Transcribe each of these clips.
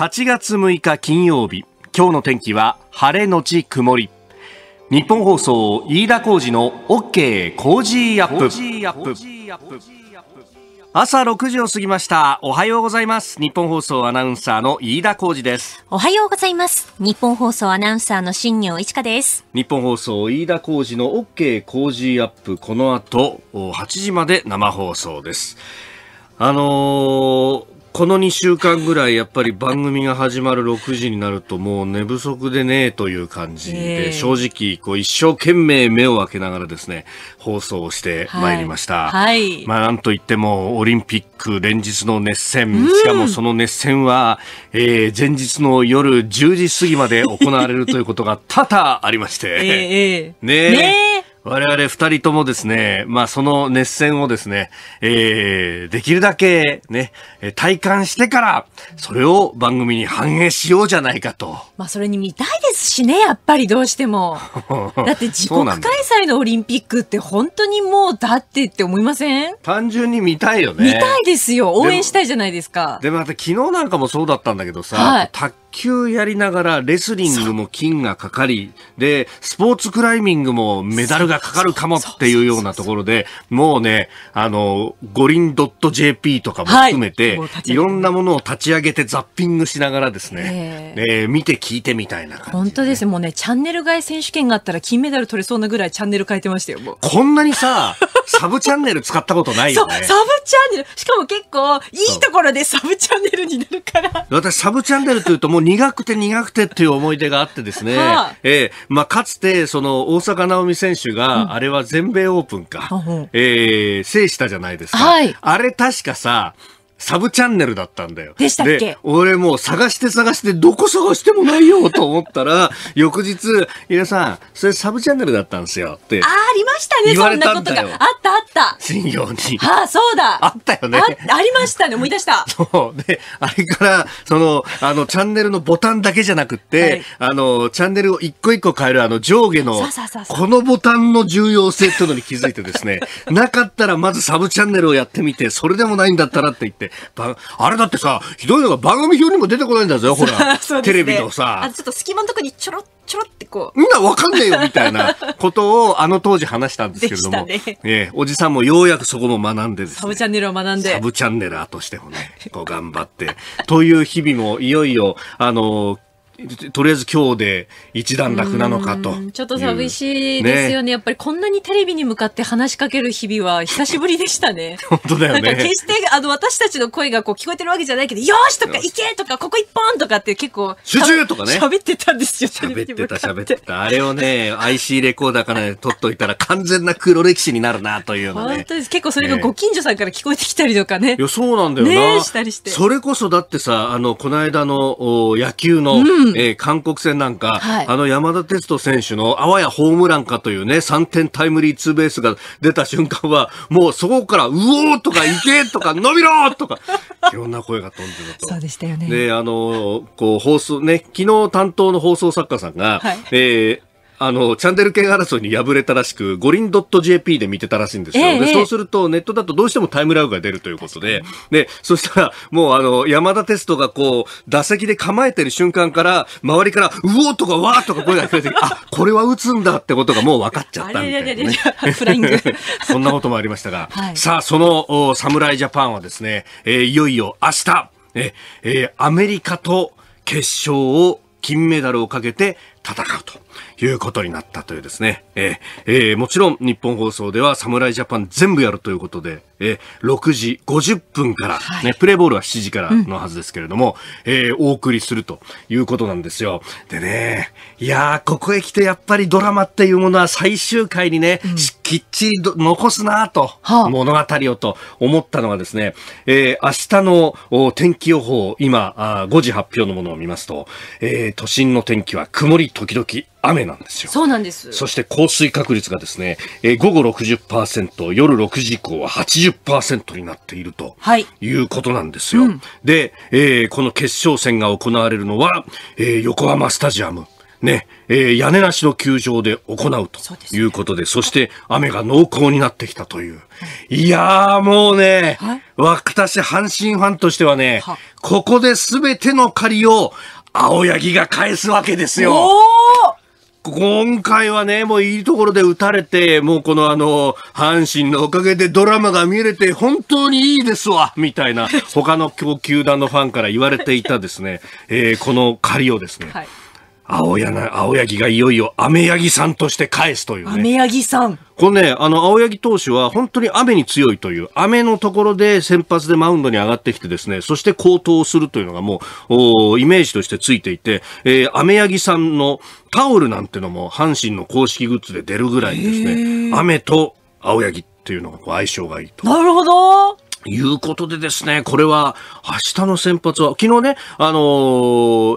8月6日金曜日今日の天気は晴れのち曇り日本放送飯田浩司の OK ジーアップ朝6時を過ぎましたおはようございます日本放送アナウンサーの飯田浩司ですおはようございます日本放送アナウンサーの新業一華です日本放送飯田浩司の OK ジーアップこの後8時まで生放送ですあのーこの2週間ぐらいやっぱり番組が始まる6時になるともう寝不足でねえという感じで、正直こう一生懸命目を開けながらですね、放送をしてまいりました。はい。はい、まあなんといってもオリンピック連日の熱戦、しかもその熱戦は、えー、前日の夜10時過ぎまで行われるということが多々ありまして。ねえ。ねえ我々二人ともですね、まあその熱戦をですね、えー、できるだけね、体感してから、それを番組に反映しようじゃないかと。まあそれに見たいですしね、やっぱりどうしても。だって自国開催のオリンピックって本当にもうだってって思いません単純に見たいよね。見たいですよ。応援したいじゃないですか。でも、でも昨日なんかもそうだったんだけどさ、はい、卓球やりながらレスリングも金がかかり、で、スポーツクライミングもメダルがかかるかもっていうようなところで、もうね、あの、五輪 .jp とかも含めて、はい、いろんなものを立ち上げてザッピングしながらですね、えー、えー、見て聞いてみたいな感じ、ね、本当です。もうね、チャンネル外選手権があったら金メダル取れそうなぐらいチャンネル変えてましたよ、こんなにさ、サブチャンネル使ったことないよね。そう、サブチャンネル。しかも結構、いいところでサブチャンネルになるから。私、サブチャンネルというと、もう苦くて苦くてっていう思い出があってですね。はあ、ええー、まあ、かつて、その、大坂なおみ選手が、あれは全米オープンか、うん、ええー、制したじゃないですか。はい。あれ確かさ、サブチャンネルだったんだよ。でしたっけ俺もう探して探してどこ探してもないよと思ったら、翌日、皆さん、それサブチャンネルだったんですよってあ、ありましたね、そんなことが。あったあった。信用に。ああ、そうだ。あったよねあありましたね、思い出した。そう。で、あれから、その、あの、チャンネルのボタンだけじゃなくて、あの、チャンネルを一個一個変えるあの上下の、このボタンの重要性っていうのに気づいてですね、なかったらまずサブチャンネルをやってみて、それでもないんだったらって言って、ってあれだってさひどいのが番組表にも出てこないんだぜほらね、テレビのさあちょっと隙間のとこにちょろっちょろってこうみんなわかんねえよみたいな ことをあの当時話したんですけれども、ねえー、おじさんもようやくそこも学んでです、ね、サブチャンネルを学んでサブチャンネラーとしてもねこう頑張ってという日々もいよいよあのとりあえず今日で一段落なのかと。ちょっと寂しいですよね、ね、やっぱりこんなにテレビに向かって話しかける日々は久しぶりでしたね。本当だよね。なんか決してあの私たちの声がこう聞こえてるわけじゃないけど、よしとか行けとか、ここ一本とかって結構。集中とかね。喋ってたんですよ、喋ってた喋ってた。あれをね、IC レコーダーから、ね、撮っといたら完全な黒歴史になるなというのね。本当です。結構それがご近所さんから聞こえてきたりとかね。いや、そうなんだよな。ね、したりして。それこそだってさ、あの、この間のお野球の、うん、えー、韓国戦なんか、はい、あの山田哲人選手のあわやホームランかというね、3点タイムリーツーベースが出た瞬間は、もうそこから、うおーとか、いけとか、伸びろーとか、いろんな声が飛んでたと。そうでしたよね。で、あの、こう、放送、ね、昨日担当の放送作家さんが、はい、えーあの、チャンネル権争いに敗れたらしく、五輪 .jp で見てたらしいんですよ。えー、で、そうすると、ネットだとどうしてもタイムラグが出るということで、で、そしたら、もうあの、山田テストがこう、打席で構えてる瞬間から、周りから、うおーとかわーとか声が聞こえて、あ、これは打つんだってことがもう分かっちゃったみたいな、ね。フライング。そんなこともありましたが、はい、さあ、その、侍ジャパンはですね、えー、いよいよ明日、えー、アメリカと決勝を金メダルをかけて戦うと。いうことになったというですね、えーえー、もちろん日本放送では侍ジャパン全部やるということで、えー、6時50分から、ね、プレーボールは7時からのはずですけれども、うん、えー、お送りするということなんですよ。でね、いやー、ここへ来てやっぱりドラマっていうものは最終回にね、うん、きっちり残すなと、はあ、物語をと思ったのはですね、えー、明日の天気予報、今あ、5時発表のものを見ますと、えー、都心の天気は曇り時々雨なんですよ。そうなんです。そして降水確率がですね、えー、午後60%、夜6時以降は80%になっていると、はい、いうことなんですよ。うん、で、えー、この決勝戦が行われるのは、えー、横浜スタジアム。ね、えー、屋根なしの球場で行うということで、そ、ね,、して雨が濃厚になってきたという。いやーもうね、はい、私、阪神ファンとしてはね、はここで全ての借りを青柳が返すわけですよ。おー今回はね、もういいところで打たれて、もうこのあの、阪神のおかげでドラマが見れて本当にいいですわみたいな、他の球団のファンから言われていたですね、えー、この借りをですね、はい青柳青柳がいよいよ雨柳さんとして返すという、ね、雨柳さん。これね、あの、青柳投手は本当に雨に強いという、雨のところで先発でマウンドに上がってきてですね、そして高騰するというのがもう、イメージとしてついていて、えー、雨柳さんのタオルなんてのも阪神の公式グッズで出るぐらいですね、雨と青柳っていうのがこう相性がいいと。なるほどいうことでですね、これは、明日の先発は、昨日ね、あの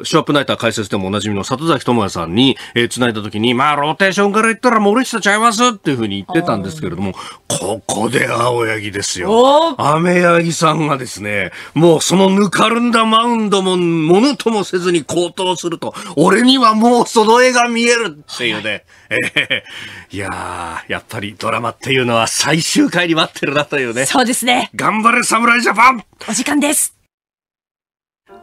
ー、ショアップナイター解説でもおなじみの里崎智也さんに、えー、繋いだ時に、まあ、ローテーションから言ったら森下ちゃいますっていうふうに言ってたんですけれども、ここで青柳ですよ。雨柳さんがですね、もうそのぬかるんだマウンドも、ものともせずに高騰すると、俺にはもうその絵が見えるっていうね。はい、え いやー、やっぱりドラマっていうのは最終回に待ってるなというね。そうですね。頑張れ侍ジャパンお時間です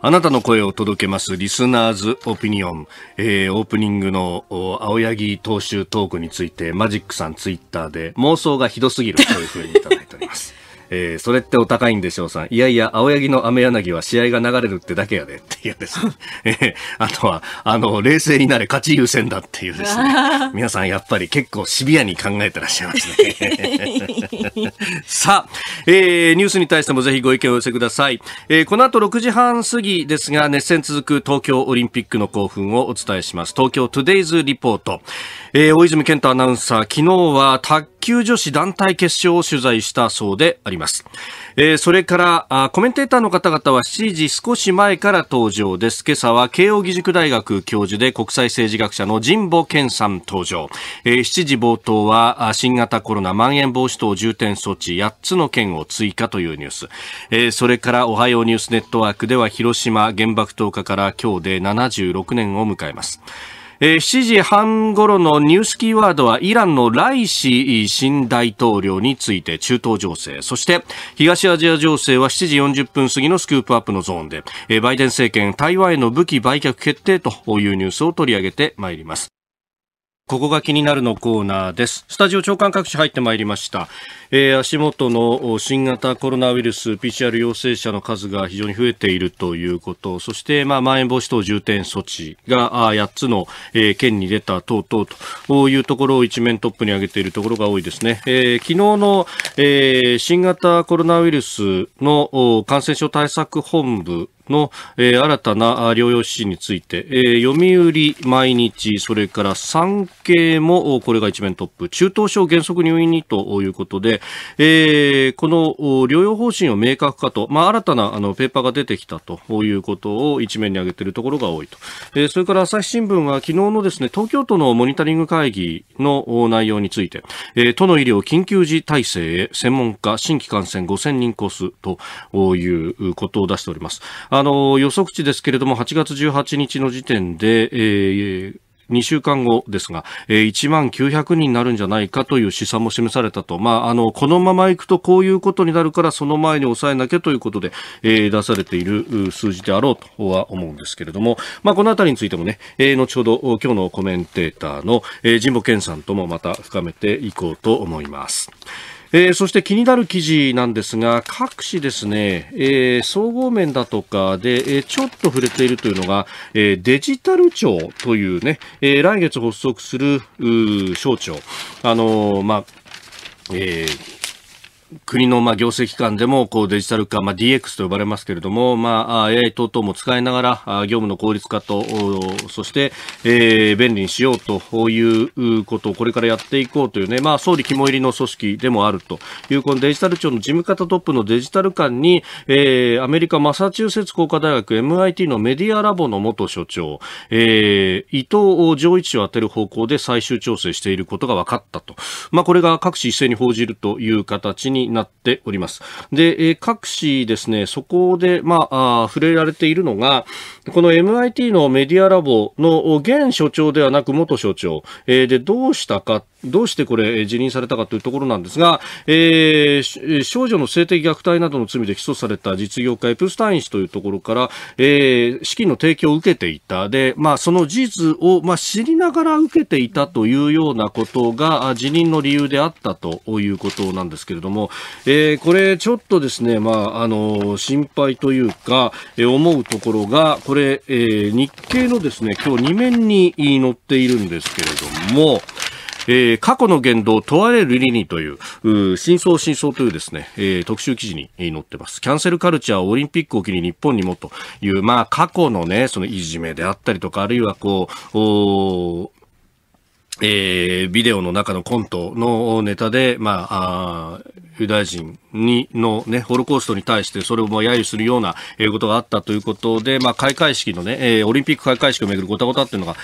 あなたの声を届けます、リスナーズオピニオン。えー、オープニングの、青柳投手トークについて、マジックさんツイッターで、妄想がひどすぎるというふうにいただいております。えー、それってお高いんでしょうさん。いやいや、青柳の雨柳は試合が流れるってだけやでっていうですね。えあとは、あの、冷静になれ勝ち優先だっていうですね。皆さんやっぱり結構シビアに考えてらっしゃいますね。さあ、えー、ニュースに対してもぜひご意見をお寄せください。えー、この後6時半過ぎですが、熱戦続く東京オリンピックの興奮をお伝えします。東京トゥデイズリポート。えー、大泉健太アナウンサー、昨日は卓球女子団体決勝を取材したそうであります。えー、それからあ、コメンテーターの方々は7時少し前から登場です。今朝は慶応義塾大学教授で国際政治学者の神保健さん登場。えー、7時冒頭は、新型コロナまん延防止等重点措置8つの県を追加というニュース。えー、それから、おはようニュースネットワークでは広島原爆投下から今日で76年を迎えます。7時半頃のニュースキーワードはイランのライシ新大統領について中東情勢そして東アジア情勢は7時40分過ぎのスクープアップのゾーンで、バイデン政権台湾への武器売却決定というニュースを取り上げてまいりますここが気になるのコーナーです。スタジオ長官各地入ってまいりました。えー、足元の新型コロナウイルス PCR 陽性者の数が非常に増えているということ、そして、まあ、まん延防止等重点措置があ8つの、えー、県に出た等々というところを一面トップに挙げているところが多いですね。えー、昨日の、えー、新型コロナウイルスの感染症対策本部の、えー、新たな療養指針について、えー、読売毎日、それから産経もこれが一面トップ、中等症原則入院にということで、えー、この療養方針を明確化と、まあ、新たなあのペーパーが出てきたということを一面に挙げているところが多いと、えー、それから朝日新聞は昨日のですね東京都のモニタリング会議の内容について、えー、都の医療緊急時体制へ専門家新規感染5000人コースということを出しております。あの予測値ですけれども、8月18日の時点で、えー2週間後ですが、え1万900人になるんじゃないかという試算も示されたと、まあ、あのこのまま行くとこういうことになるからその前に抑えなきゃということで、えー、出されている数字であろうとは思うんですけれども、まあ、このあたりについてもね、えー、後ほど今日のコメンテーターの、えー、神保健さんともまた深めていこうと思います。えー、そして気になる記事なんですが各紙ですね、えー、総合面だとかで、えー、ちょっと触れているというのが、えデジタル庁というね、え来月発足する省庁あのまあえー国のまあ行政機関でもこうデジタル化、まあ、DX と呼ばれますけれども、まあ、AI 等々も使いながら業務の効率化とそして、えー、便利にしようということをこれからやっていこうというね、まあ、総理肝入りの組織でもあるというこのデジタル庁の事務方トップのデジタル官に、えー、アメリカマサチューセッツ工科大学 MIT のメディアラボの元所長、えー、伊藤上一を当てる方向で最終調整していることが分かったと、まあ、これが各紙一斉に報じるという形にになっております。で、え各紙ですね、そこで、まあ、あ触れられているのが、この MIT のメディアラボの現所長ではなく元所長、えでどうしたかどうしてこれ、辞任されたかというところなんですが、えー、少女の性的虐待などの罪で起訴された実業家エプスタイン氏というところから、えー、資金の提供を受けていた。で、まあ、その事実を、まあ、知りながら受けていたというようなことが、辞任の理由であったということなんですけれども、えー、これ、ちょっとですね、まあ、あの、心配というか、えー、思うところが、これ、えー、日経のですね、今日2面に載っているんですけれども、えー、過去の言動問われる理にという真相真相というですね、えー、特集記事に載ってますキャンセルカルチャーオリンピックを機に日本にもというまあ過去のねそのいじめであったりとかあるいはこうえー、ビデオの中のコントのネタで、まあ、あユダヤ人に、のね、ホロコーストに対してそれをも揶揄するような、えことがあったということで、まあ、開会式のね、えー、オリンピック開会式をめぐるごたごたっていうのが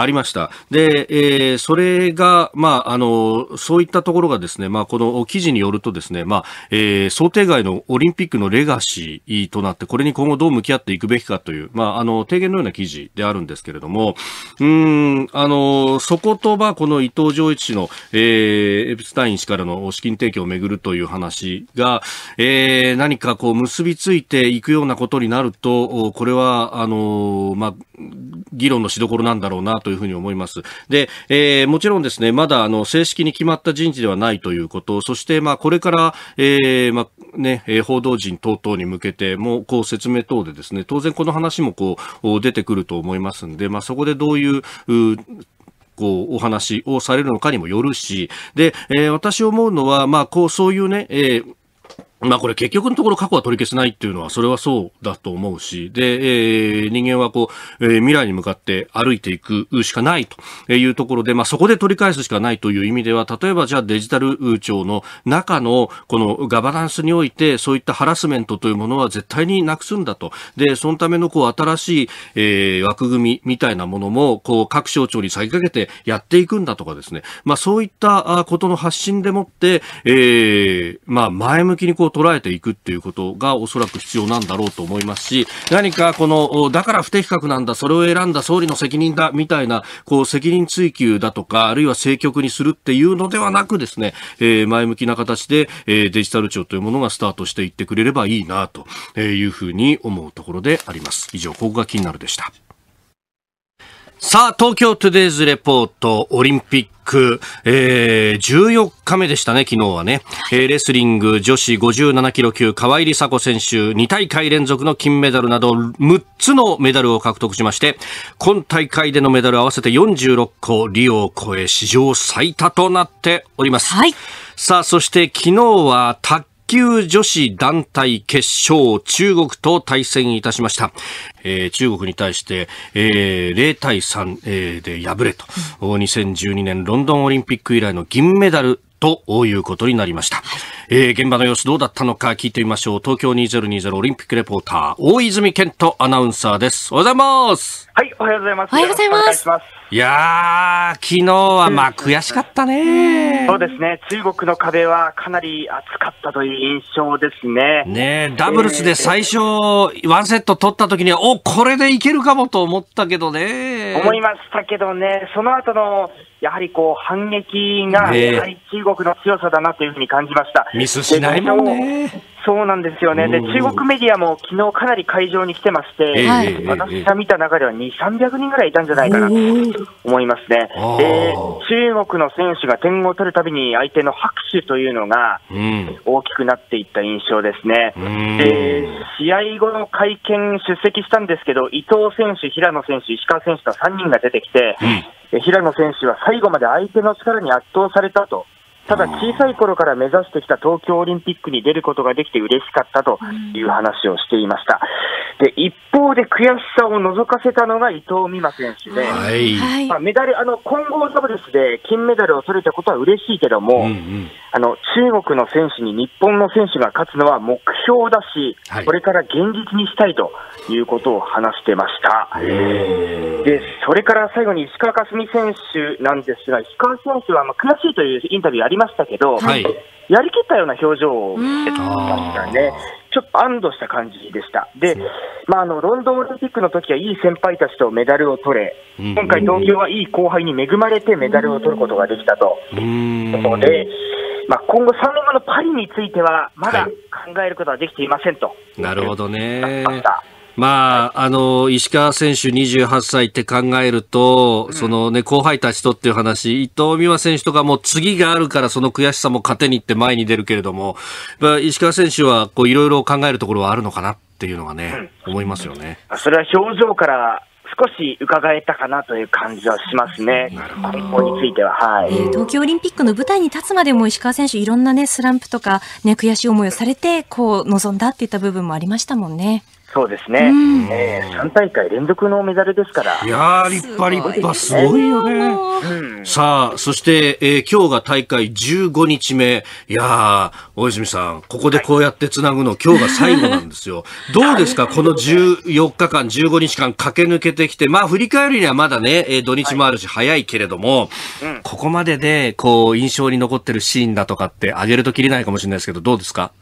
ありました。で、えー、それが、まあ、あの、そういったところがですね、まあ、この記事によるとですね、まあ、えー、想定外のオリンピックのレガシーとなって、これに今後どう向き合っていくべきかという、まあ、あの、提言のような記事であるんですけれども、うん、あの、そことば、この伊藤浄一氏の、えー、エプスタイン氏からの資金提供をめぐるという話が、えー、何かこう、結びついていくようなことになると、これは、あの、まあ、議論のしどころなんだろうなとというふうに思います。で、えー、もちろんですね、まだあの正式に決まった人事ではないということ、そしてまあこれから、えー、まあね、報道陣等々に向けてもこう説明等でですね、当然この話もこう出てくると思いますんで、まあそこでどういう、うこうお話をされるのかにもよるし、で、えー、私思うのは、まあ、こう、そういうね、えーまあこれ結局のところ過去は取り消せないっていうのはそれはそうだと思うし、で、えー、人間はこう、えー、未来に向かって歩いていくしかないというところで、まあそこで取り返すしかないという意味では、例えばじゃあデジタル庁の中のこのガバナンスにおいて、そういったハラスメントというものは絶対になくすんだと。で、そのためのこう新しい、えー、枠組みみたいなものも、こう各省庁に先駆けてやっていくんだとかですね。まあそういったことの発信でもって、えー、まあ前向きにこうを捉えていくっていうことがおそらく必要なんだろうと思いますし、何かこの、だから不適格なんだ、それを選んだ総理の責任だ、みたいな、こう、責任追及だとか、あるいは政局にするっていうのではなくですね、えー、前向きな形で、えー、デジタル庁というものがスタートしていってくれればいいな、というふうに思うところであります。以上、ここが気になるでした。さあ、東京トゥデイズレポート、オリンピック、えー、14日目でしたね、昨日はね。えー、レスリング女子57キロ級、川梨里子選手、2大会連続の金メダルなど、6つのメダルを獲得しまして、今大会でのメダル合わせて46個、リオを超え、史上最多となっております。はい。さあ、そして昨日は卓球女子団体決勝、中国と対戦いたしました。えー、中国に対して、えー、0対3、えー、で敗れと、2012年ロンドンオリンピック以来の銀メダルということになりました、えー、現場の様子どうだったのか聞いてみましょう東京2020オリンピックレポーター大泉健人アナウンサーですおはようございますはいおはようございますおはようございますいやー、昨日はまあ悔しかったね。そうですね、中国の壁はかなり厚かったという印象ですね。ねダブルスで最初、ワンセット取った時には、おこれでいけるかもと思ったけどね。思いましたけどね、その後のやはりこう反撃が、やはり中国の強さだなというふうに感じました。ミスしないもんね。そうなんですよね、で中国メディアも昨日かなり会場に来てまして、私が見た中では2、300人ぐらいいたんじゃないかなと思いますね、で中国の選手が点を取るたびに、相手の拍手というのが大きくなっていった印象ですね、で試合後の会見、出席したんですけど、伊藤選手、平野選手、石川選手の3人が出てきて、うん、平野選手は最後まで相手の力に圧倒されたと。ただ小さい頃から目指してきた東京オリンピックに出ることができて嬉しかったという話をしていました。で、一方で悔しさを覗かせたのが伊藤美誠選手で、はいまあ、メダル、あの、混合ダブルスで金メダルを取れたことは嬉しいけども、うんうん、あの、中国の選手に日本の選手が勝つのは目標だし、これから現実にしたいということを話してました。で、それから最後に石川佳純選手なんですが、石川選手はまあ悔しいというインタビューありましたけど、はい、やりきったような表情を見せてましたね。ちょっと安堵した感じでした。で、まあ、あの、ロンドンオリンピックの時はいい先輩たちとメダルを取れ、今回東京はいい後輩に恵まれてメダルを取ることができたと。いうことで、まあ、今後3年後のパリについては、まだ考えることはできていませんと。はい、なるほどね。まあ、あの、石川選手28歳って考えると、うん、そのね、後輩たちとっていう話、伊藤美誠選手とかも次があるからその悔しさも糧にって前に出るけれども、石川選手はこういろいろ考えるところはあるのかなっていうのはね、うん、思いますよね。それは表情から少し伺えたかなという感じはしますね、今後については、はいえー、東京オリンピックの舞台に立つまでも石川選手、いろんな、ね、スランプとか、ね、悔しい思いをされてこう臨んだっていった部分もありましたもんね。そうですね、えー、3大会連続のメダルですから。いやー、立派、立派、すごいよね。さあ、そして、えー、今日が大会15日目。いやー、大泉さん、ここでこうやってつなぐの、はい、今日が最後なんですよ。どうですか、この14日間、15日間駆け抜けてきて、まあ、振り返るにはまだね、えー、土日もあるし、早いけれども、はいうん、ここまでで、こう、印象に残ってるシーンだとかって、あげるときりないかもしれないですけど、どうですか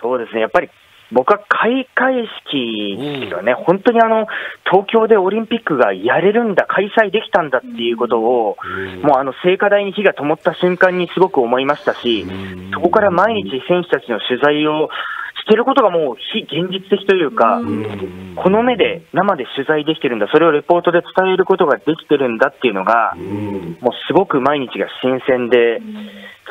そうですね、やっぱり僕は開会式ですよね、うん、本当にあの東京でオリンピックがやれるんだ、開催できたんだっていうことを、うん、もうあの聖火台に火が灯った瞬間にすごく思いましたし、うん、そこから毎日選手たちの取材をしてることがもう非現実的というか、この目で生で取材できてるんだ、それをレポートで伝えることができてるんだっていうのが、もうすごく毎日が新鮮で。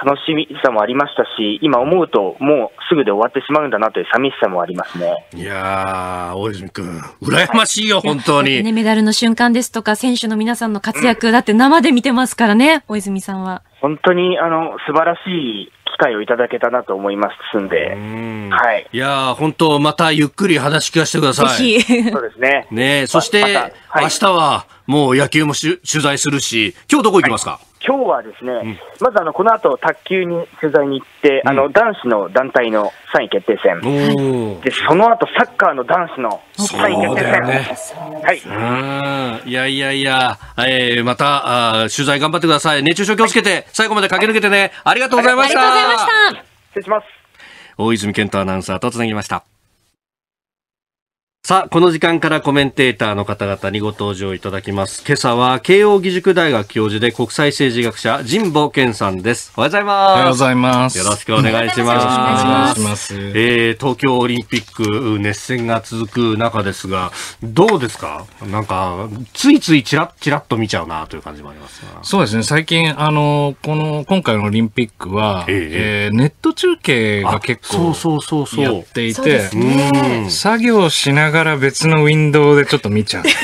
楽しみさもありましたし、今思うと、もうすぐで終わってしまうんだなという寂しさもありますね。いやー、大泉君、羨ましいよ、はい、本当に、ね。メダルの瞬間ですとか、選手の皆さんの活躍、だって生で見てますからね、大泉さんは。本当に、あの、素晴らしい機会をいただけたなと思いますんで、んはい、いや本当、またゆっくり話聞かせてください。そうですねねそして、まはい、明日はもう野球も取材するし、今日どこ行きますか、はい今日はですね、うん、まずあのこの後卓球に取材に行って、うん、あの男子の団体の3位決定戦、でその後サッカーの男子の3位決定戦、ね、はい、いやいやいや、えー、またあ取材頑張ってください、熱中症気をつけて、最後まで駆け抜けてね、ありがとうございました。ざいました。失礼します。大泉健太アナウンサーとつなぎました。さあ、この時間からコメンテーターの方々にご登場いただきます。今朝は慶應義塾大学教授で国際政治学者、神保健さんです。おはようございます。おはようございます。よろしくお願いします。よろしくお願いします。えー、東京オリンピック熱戦が続く中ですが、どうですかなんか、ついついちらっちらっと見ちゃうなという感じもありますが。そうですね。最近、あの、この、今回のオリンピックは、えー、えー、ネット中継が結構、そうそうそうそう。やっていて、ね、作業しながら、がら別のウィンドウでちょっと見ちゃう。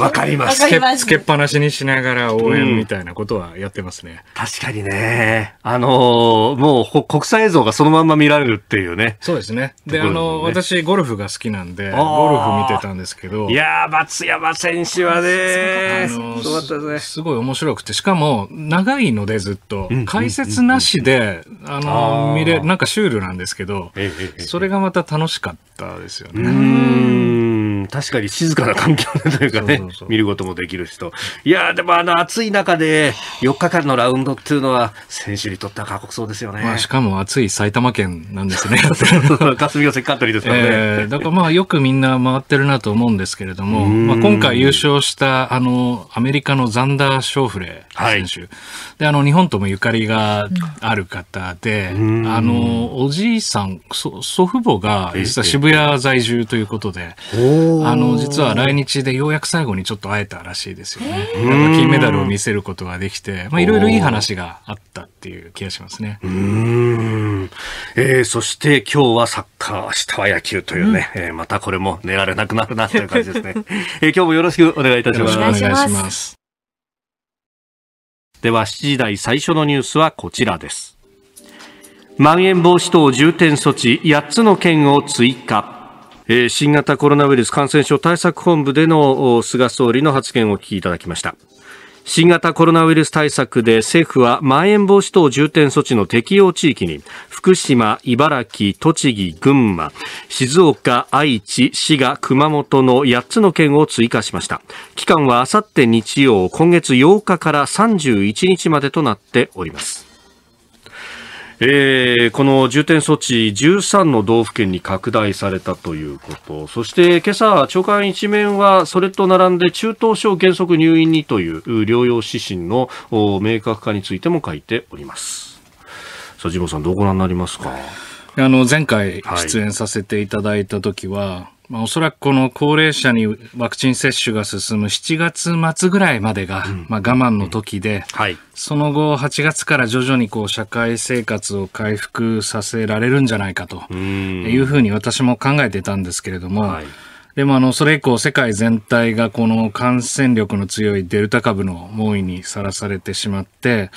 わかります。つけっぱなしにしながら応援みたいなことはやってますね。確かにね。あのーもうほ国際映像がそのまんま見られるっていうね。そうですね。で、あの、私、ゴルフが好きなんで、ゴルフ見てたんですけど、いやー、松山選手はねすごい面白くて、しかも、長いのでずっと解説なしで、あーの、見れ、なんかシュールなんですけど、それがまた楽しかったですようね。ーん、確かに静かな環境というかねそうそうそう、見ることもできるしと。いやでもあの暑い中で4日間のラウンドっていうのは、選手にとっては過酷そうですよね。まあ、しかも暑い埼玉県なんですね。霞関カントリーですね、えー。だからまあよくみんな回ってるなと思うんですけれども、まあ、今回優勝したあの、アメリカのザンダー・ショーフレ選手。はい、で、あの、日本ともゆかりがある方で、あの、おじいさん、祖父母が実は渋谷在住ということで、えーえーあの、実は来日でようやく最後にちょっと会えたらしいですよね。金メダルを見せることができて、まあ、いろいろいい話があったっていう気がしますね。うん。えー、そして今日はサッカー、明日は野球というね、うん、えー、またこれも寝られなくなるなという感じですね。えー、今日もよろしくお願いいたします。お願いします。では7時台最初のニュースはこちらです。まん延防止等重点措置8つの県を追加。え新型コロナウイルス感染症対策本部での菅総理の発言をお聞きいただきました。新型コロナウイルス対策で政府はまん延防止等重点措置の適用地域に福島、茨城、栃木、群馬、静岡、愛知、滋賀、熊本の8つの県を追加しました。期間はあさって日曜、今月8日から31日までとなっております。えー、この重点措置13の道府県に拡大されたということそして今朝長官一面はそれと並んで中等症原則入院にという療養指針の明確化についても書いておりますさあ、ジボさんどうご覧になりますかあの前回出演させていただいた時は、はいまあ、おそらくこの高齢者にワクチン接種が進む7月末ぐらいまでが、うん、まあ、我慢の時で、うんはい、その後8月から徐々にこう社会生活を回復させられるんじゃないかというふうに私も考えていたんですけれども、はいでもあの、それ以降世界全体がこの感染力の強いデルタ株の猛威にさらされてしまって、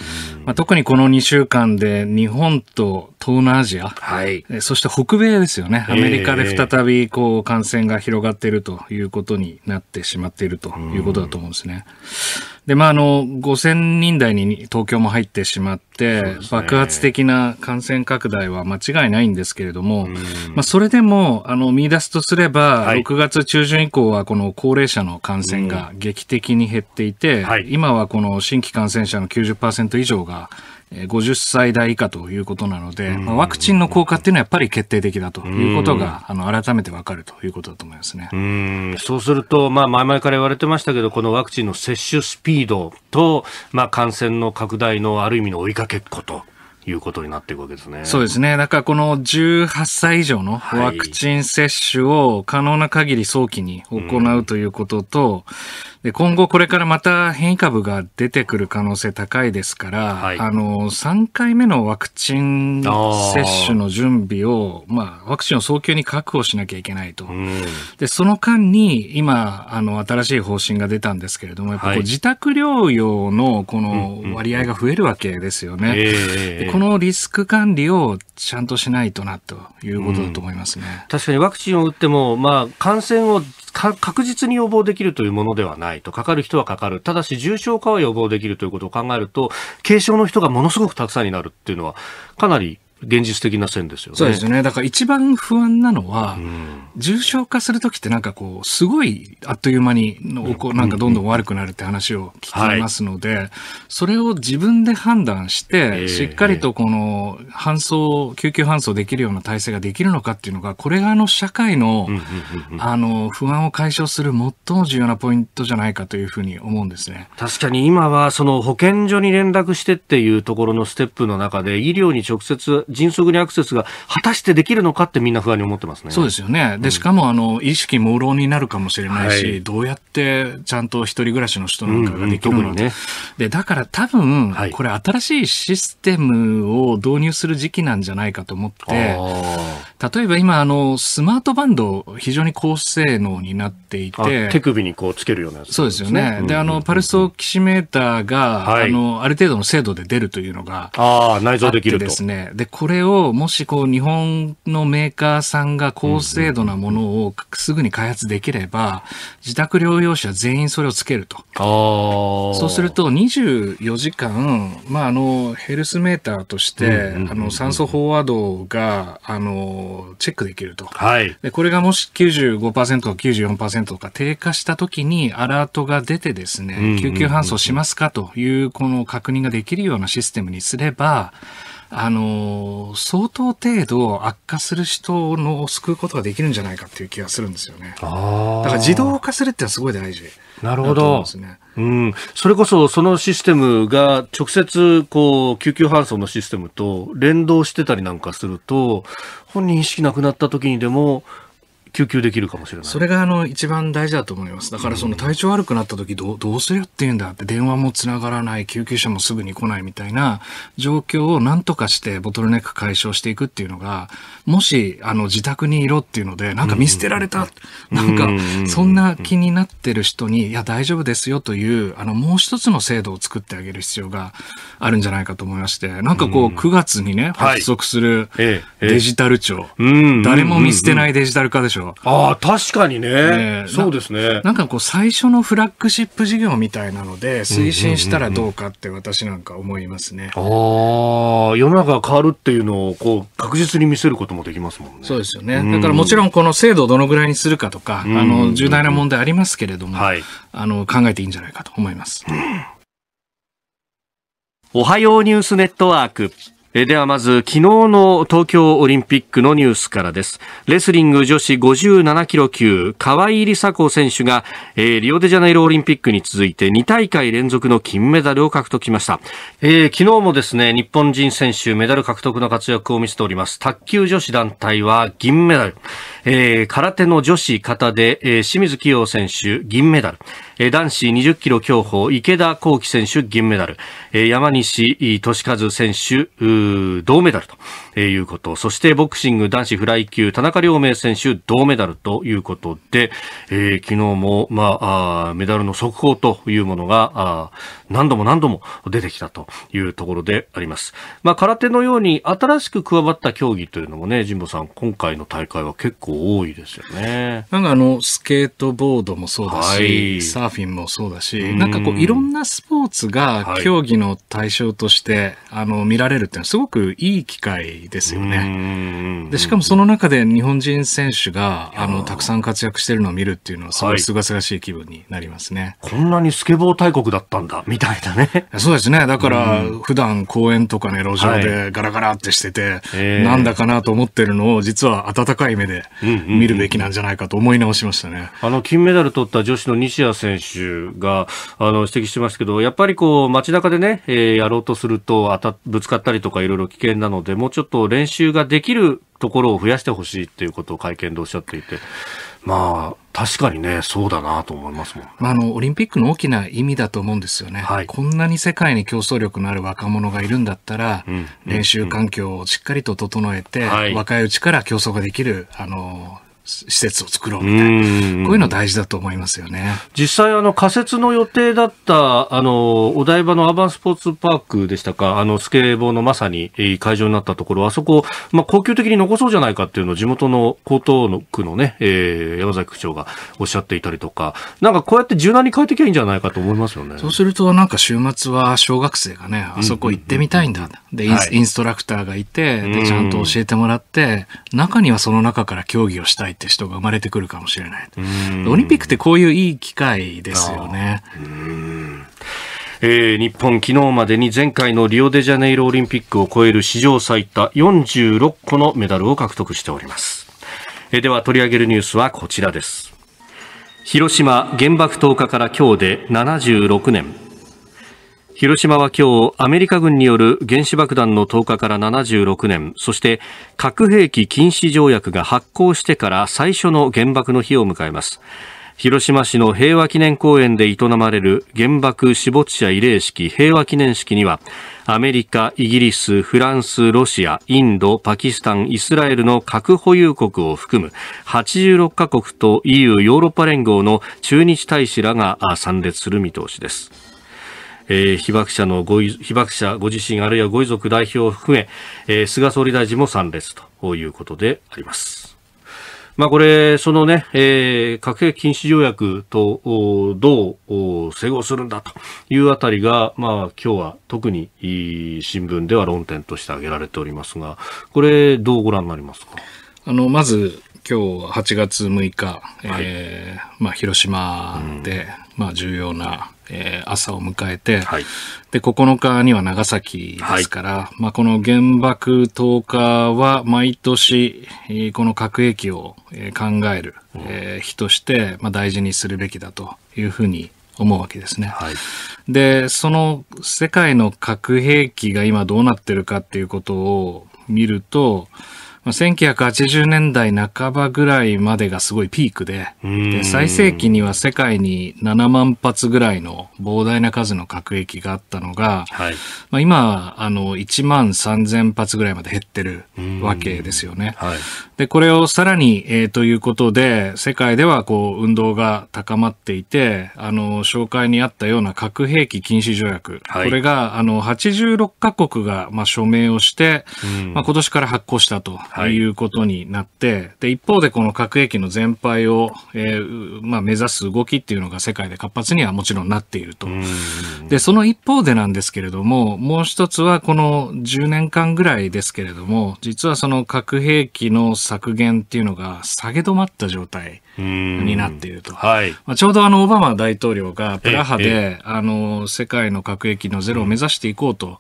まあ、特にこの2週間で日本と東南アジア、はい、そして北米ですよね。アメリカで再びこう感染が広がっているということになってしまっているということだと思うんですね。で、まあ、あの、5000人台に東京も入ってしまって、ね、爆発的な感染拡大は間違いないんですけれども、まあ、それでも、あの、見出すとすれば、はい、6月中旬以降はこの高齢者の感染が劇的に減っていて、今はこの新規感染者の90%以上が、50歳代以下ということなので、まあ、ワクチンの効果っていうのはやっぱり決定的だということが、あの改めて分かるということだと思いますねうそうすると、まあ、前々から言われてましたけど、このワクチンの接種スピードと、まあ、感染の拡大のある意味の追いかけっこと。いうことになっていくわけですね。そうですね。だからこの18歳以上のワクチン接種を可能な限り早期に行うということと、うん、で今後これからまた変異株が出てくる可能性高いですから、はい、あの、3回目のワクチン接種の準備を、まあ、ワクチンを早急に確保しなきゃいけないと。うん、で、その間に今、あの、新しい方針が出たんですけれども、やっぱこう自宅療養のこの割合が増えるわけですよね。このリスク管理をちゃんとしないとなということだと思いますね、うん、確かにワクチンを打っても、まあ、感染を確実に予防できるというものではないと、かかる人はかかる、ただし重症化は予防できるということを考えると、軽症の人がものすごくたくさんになるっていうのは、かなり現実的な線ですよね。そうですね。だから一番不安なのは、うん、重症化するときってなんかこう、すごいあっという間にの、こなんかどんどん悪くなるって話を聞きますので、はい、それを自分で判断して、しっかりとこの搬送、救急搬送できるような体制ができるのかっていうのが、これがあの社会の、あの、不安を解消する最も重要なポイントじゃないかというふうに思うんですね。確かに今はその保健所に連絡してっていうところのステップの中で、医療に直接迅速にアクセスが果たしてできるのかってみんな不安に思ってますね。そうですよね。で、しかも、あの、意識朦朧になるかもしれないし、はい、どうやってちゃんと一人暮らしの人なんかができるのか、うんうんね、で、だから多分、はい、これ新しいシステムを導入する時期なんじゃないかと思って、例えば今、あの、スマートバンド、非常に高性能になっていて。手首にこうつけるようなやつ、ね、そうですよね。で、あの、パルスオキシメーターが、はい、あの、ある程度の精度で出るというのがあ、あ内蔵できると。ですね。で、これを、もしこう、日本のメーカーさんが高精度なものをすぐに開発できれば、自宅療養者全員それをつけると。あそうすると、24時間、まあ、あの、ヘルスメーターとして、あの、酸素飽和度が、あの、チェックできると、はい、でこれがもし95%か94%とか低下した時にアラートが出てですね、救急搬送しますかというこの確認ができるようなシステムにすれば、あの、相当程度悪化する人のを救うことができるんじゃないかっていう気がするんですよね。だから自動化するってのはすごい大事、なるほど。うん、それこそそのシステムが直接こう救急搬送のシステムと連動してたりなんかすると本人意識なくなった時にでも救急できるかもしれないそれがあの一番大事だと思いますだからその体調悪くなった時どうどうするっていうんだって電話もつながらない救急車もすぐに来ないみたいな状況を何とかしてボトルネック解消していくっていうのがもしあの自宅にいろっていうのでなんか見捨てられた、うん、なんかそんな気になってる人にいや大丈夫ですよというあのもう一つの制度を作ってあげる必要があるんじゃないかと思いましてなんかこう9月にね発足するデジタル庁、誰も見捨てないデジタル化でしょよ。ああ、確かにね、ね、そうですね。なんかこう、最初のフラッグシップ事業みたいなので、推進したらどうかって私なんか思いますね。うんうんうんうん、ああ、世の中が変わるっていうのを、こう、確実に見せることもできますもんね。そうですよね。だからもちろん、この制度をどのぐらいにするかとか、うんうんうん、あの、重大な問題ありますけれども、はい、あの、考えていいんじゃないかと思います。うん、おはようニュースネットワーク。ではまず昨日の東京オリンピックのニュースからですレスリング女子57キロ級川井梨紗子選手が、えー、リオデジャネイロオリンピックに続いて2大会連続の金メダルを獲得しました、えー、昨日もですね日本人選手メダル獲得の活躍を見せております卓球女子団体は銀メダル、えー、空手の女子型で、えー、清水希容選手銀メダル、男子20キロ競歩池田光輝選手銀メダル、山西利和選手銅メダルということ、そしてボクシング男子フライ級田中亮明選手銅メダルということで、えー、昨日も、まあ、メダルの速報というものが、何度も何度も出てきたというところであります。まあ、空手のように新しく加わった競技というのもね、神保さん、今回の大会は結構多いですよね。なんかあの、スケートボードもそうだし、はい、サーフィンもそうだし、なんかこう、いろんなスポーツが競技の対象として、はい、あの、見られるっていうのはすごくいい機会ですよね。で、しかもその中で日本人選手が、あの、たくさん活躍してるのを見るっていうのは、すごいすがすがしい気分になりますね。はい、こんなにスケボー大国だったんだ、みたいね。そうですね。だから、普段公園とかね、路上でガラガラってしてて、はい、なんだかなと思ってるのを、実は温かい目で見るべきなんじゃないかと思い直しましたね。うんうんうん、あの、金メダル取った女子の西矢選手が、あの、指摘してましたけど、やっぱりこう、街中でね、えー、やろうとすると、た、ぶつかったりとかいろいろ危険なので、もうちょっと練習ができるところを増やしてほしいっていうことを会見でおっしゃっていて。まあ、確かにね、そうだなと思いますもん、ね、まあ、あの、オリンピックの大きな意味だと思うんですよね。はい、こんなに世界に競争力のある若者がいるんだったら、うん、練習環境をしっかりと整えて、はい、若いうちから競争ができる、あの、施設を作ろうみたいな、こういうの大事だと思いますよね。実際、あの、仮設の予定だった、あの、お台場のアーバンスポーツパークでしたか、あの、スケーボーのまさに会場になったところ、あそこ、まあ、恒久的に残そうじゃないかっていうのを地元の江東区のね、えー、山崎区長がおっしゃっていたりとか、なんかこうやって柔軟に変えてけばいいんじゃないかと思いますよね。そうすると、なんか週末は小学生がね、あそこ行ってみたいんだ。で、はい、インストラクターがいて、で、ちゃんと教えてもらって、中にはその中から競技をしたいって人が生まれてくるかもしれない。オリンピックってこういういい機会ですよね。えー、日本、昨日までに前回のリオデジャネイロオリンピックを超える史上最多46個のメダルを獲得しております。えー、では取り上げるニュースはこちらです。広島原爆投下から今日で76年広島は今日アメリカ軍による原子爆弾の投下から76年そして核兵器禁止条約が発効してから最初の原爆の日を迎えます広島市の平和記念公園で営まれる原爆死没者慰霊式平和記念式にはアメリカ、イギリス、フランス、ロシア、インド、パキスタン、イスラエルの核保有国を含む86カ国と EU ヨーロッパ連合の駐日大使らが参列する見通しです。えー、被爆者のご被爆者ご自身あるいはご遺族代表を含め、えー、菅総理大臣も参列ということであります。まあ、これ、そのね、えー、核兵器禁止条約とどう整合するんだというあたりが、まあ、今日は特に新聞では論点として挙げられておりますが、これ、どうご覧になりますかあの、まず、今日8月6日、はい、えー、まあ、広島で、まあ、重要な、えー、朝を迎えて、はい、で9日には長崎ですから、はい、まあ、この原爆投下は毎年、この核兵器を考える、うん、えー、日として、まあ、大事にするべきだというふうに思うわけですね。はい、でその世界の核兵器が今どうなってるかっていうことを見ると、1980年代半ばぐらいまでがすごいピークで、で最盛期には世界に7万発ぐらいの膨大な数の核兵器があったのが、はい、まあ、今、あの、1万3000発ぐらいまで減ってるわけですよね。はい、で、これをさらに、えー、ということで、世界ではこう、運動が高まっていて、あの、紹介にあったような核兵器禁止条約、はい、これが、あの、86カ国が、まあ、署名をして、まあ、今年から発行したと。いうことになって、はい、で、一方でこの核兵器の全廃を、えー、まあ、目指す動きっていうのが世界で活発にはもちろんなっていると。で、その一方でなんですけれども、もう一つはこの10年間ぐらいですけれども、実はその核兵器の削減っていうのが下げ止まった状態。になっていると。はい、まあ、ちょうどあの、オバマ大統領がプラハで、あの、世界の核兵器のゼロを目指していこうと、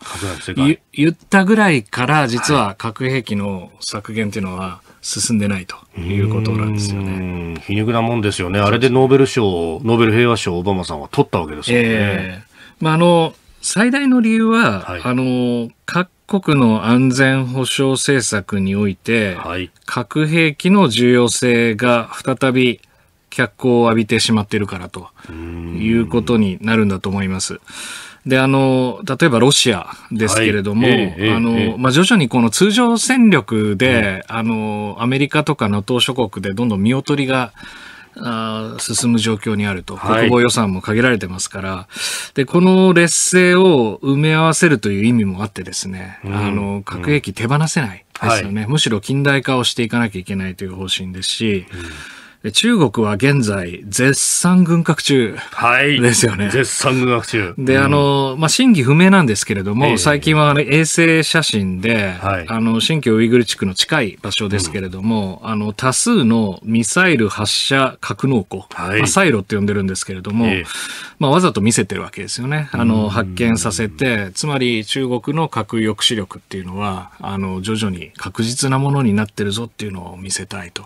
言ったぐらいから、実は核兵器の削減というのは、進んでないということなんですよね。皮肉なもんですよね。あれでノーベル賞、ノーベル平和賞をオバマさんは取ったわけですよね。えー、まあ、あの、最大の理由は、はい、あの、核国の安全保障政策において、はい、核兵器の重要性が再び脚光を浴びてしまっているからということになるんだと思います。で、あの、例えばロシアですけれども、はい、あの、ええ、まあ、徐々にこの通常戦力で、あの、アメリカとか NATO 諸国でどんどん見劣りがあ進む状況にあると、国防予算も限られてますから、はい、でこの劣勢を埋め合わせるという意味もあってですね、うん、あの核兵器手放せないですよね、はい、むしろ近代化をしていかなきゃいけないという方針ですし、うん中国は現在、絶賛軍拡中。はい。ですよね。絶賛軍拡中。で、あの、まあ、真偽不明なんですけれども、えー、最近は、ね、衛星写真で、はい、あの、新疆ウイグル地区の近い場所ですけれども、うん、あの、多数のミサイル発射格納庫、はいサイロって呼んでるんですけれども、えー、まあ、わざと見せてるわけですよね。あの、発見させて、つまり中国の核抑止力っていうのは、あの、徐々に確実なものになってるぞっていうのを見せたいと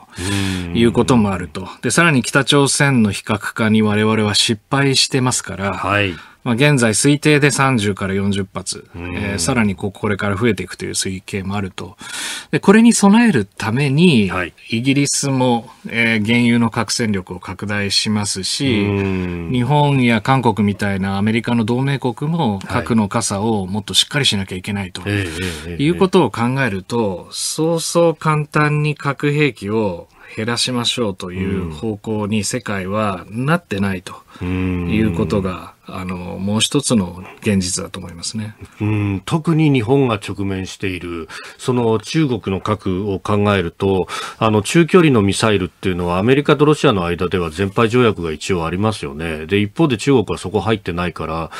いうこともある。ると。で、さらに北朝鮮の非核化に我々は失敗してますから、はい。まあ、現在推定で30から40発、えー、さらにここれから増えていくという推計もあると。で、これに備えるために、はい、イギリスも、えー、原油の核戦力を拡大しますし、うん、日本や韓国みたいなアメリカの同盟国も核の傘をもっとしっかりしなきゃいけないと、はい、いうことを考えると、そうそう簡単に核兵器を減らしましょうという方向に世界はなってないということが、あのもう一つの現実だと思いますねうん特に日本が直面しているその中国の核を考えるとあの中距離のミサイルっていうのはアメリカとロシアの間では全廃条約が一応ありますよねで一方で中国はそこ入ってないから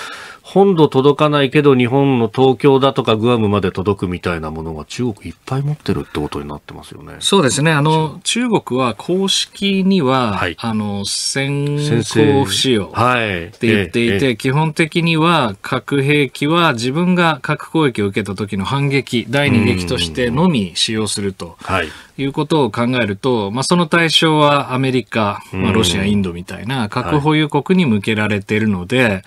本土届かないけど日本の東京だとかグアムまで届くみたいなものは中国いっぱい持ってるってことになってますよね。そうですね。あの、中国は公式には、はい、あの、先行不使用って言っていて、はいええ、基本的には核兵器は自分が核攻撃を受けた時の反撃、第二撃としてのみ使用すると。いうことを考えると、まあ、その対象はアメリカ、まあ、ロシア、インドみたいな核保有国に向けられているので、